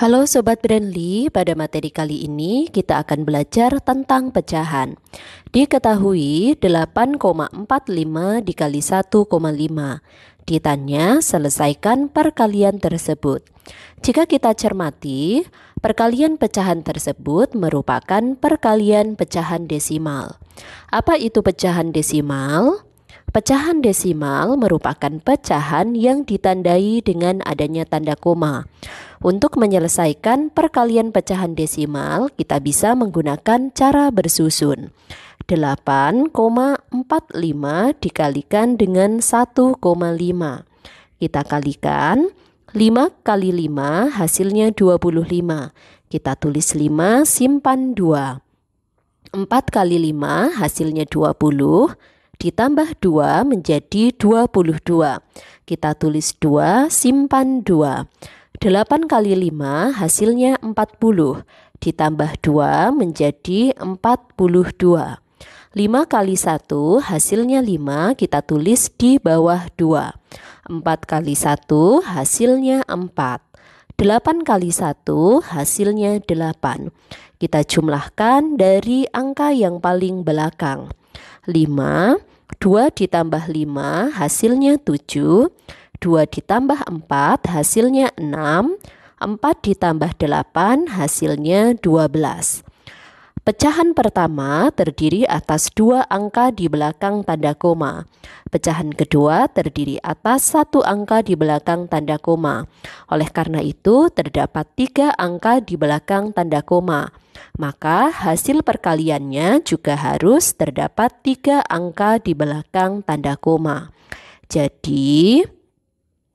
Halo Sobat Brandly, pada materi kali ini kita akan belajar tentang pecahan. Diketahui 8,45 dikali 1,5. Ditanya selesaikan perkalian tersebut. Jika kita cermati, perkalian pecahan tersebut merupakan perkalian pecahan desimal. Apa itu pecahan desimal? Pecahan desimal merupakan pecahan yang ditandai dengan adanya tanda koma. Untuk menyelesaikan perkalian pecahan desimal, kita bisa menggunakan cara bersusun. 8,45 dikalikan dengan 1,5. Kita kalikan 5 kali 5 hasilnya 25. Kita tulis 5 simpan 2. 4 kali 5 hasilnya 20 ditambah 2 menjadi 22. Kita tulis 2 simpan 2. 8 kali 5 hasilnya 40, ditambah 2 menjadi 42. 5 kali 1 hasilnya 5 kita tulis di bawah 2. 4 kali 1 hasilnya 4. 8 kali 1 hasilnya 8. Kita jumlahkan dari angka yang paling belakang. 5, 2 ditambah 5 hasilnya 7, 2 ditambah 4 hasilnya 6, 4 ditambah 8 hasilnya 12. Pecahan pertama terdiri atas dua angka di belakang tanda koma. Pecahan kedua terdiri atas satu angka di belakang tanda koma. Oleh karena itu, terdapat tiga angka di belakang tanda koma. Maka hasil perkaliannya juga harus terdapat tiga angka di belakang tanda koma. Jadi,